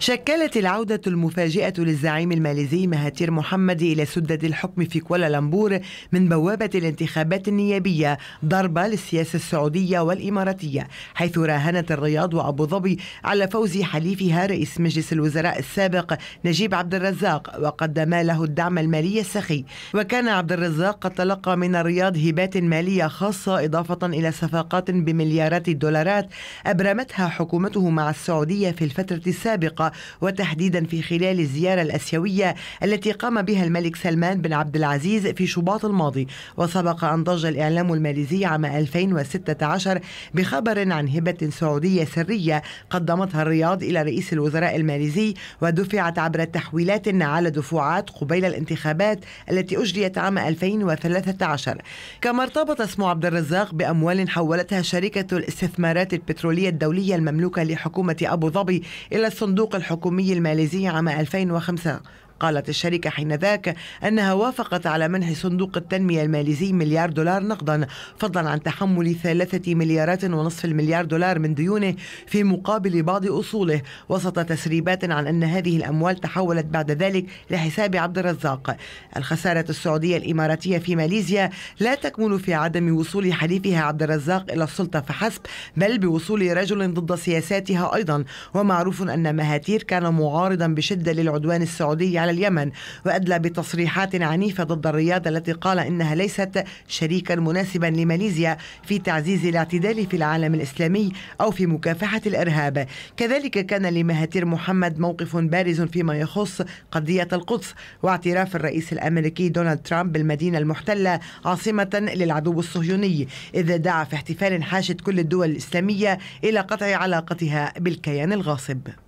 شكلت العودة المفاجئة للزعيم الماليزي مهاتير محمد إلى سدة الحكم في كوالالمبور من بوابة الانتخابات النيابية ضربة للسياسة السعودية والإماراتية حيث راهنت الرياض وأبو ظبي على فوز حليفها رئيس مجلس الوزراء السابق نجيب عبد الرزاق وقدما له الدعم المالي السخي وكان عبد الرزاق قد تلقى من الرياض هبات مالية خاصة إضافة إلى صفقات بمليارات الدولارات أبرمتها حكومته مع السعودية في الفترة السابقة وتحديدا في خلال الزيارة الأسيوية التي قام بها الملك سلمان بن عبد العزيز في شباط الماضي وسبق أن ضج الإعلام الماليزي عام 2016 بخبر عن هبة سعودية سرية قدمتها الرياض إلى رئيس الوزراء الماليزي ودفعت عبر تحويلات على دفعات قبيل الانتخابات التي أجريت عام 2013 كما ارتبط اسم عبد الرزاق بأموال حولتها شركة الاستثمارات البترولية الدولية المملوكة لحكومة أبو ظبي إلى الصندوق الحكومية الماليزية عام 2005 قالت الشركة حينذاك أنها وافقت على منح صندوق التنمية الماليزي مليار دولار نقدا فضلا عن تحمل ثلاثة مليارات ونصف المليار دولار من ديونه في مقابل بعض أصوله وسط تسريبات عن أن هذه الأموال تحولت بعد ذلك لحساب عبد الرزاق الخسارة السعودية الإماراتية في ماليزيا لا تكمن في عدم وصول حليفها عبد الرزاق إلى السلطة فحسب بل بوصول رجل ضد سياساتها أيضا ومعروف أن مهاتير كان معارضا بشدة للعدوان السعودي على على اليمن وأدلى بتصريحات عنيفة ضد الرياض التي قال إنها ليست شريكا مناسبا لماليزيا في تعزيز الاعتدال في العالم الإسلامي أو في مكافحة الإرهاب كذلك كان لمهاتير محمد موقف بارز فيما يخص قضية القدس واعتراف الرئيس الأمريكي دونالد ترامب بالمدينة المحتلة عاصمة للعدو الصهيوني إذ دعا في احتفال حاشد كل الدول الإسلامية إلى قطع علاقتها بالكيان الغاصب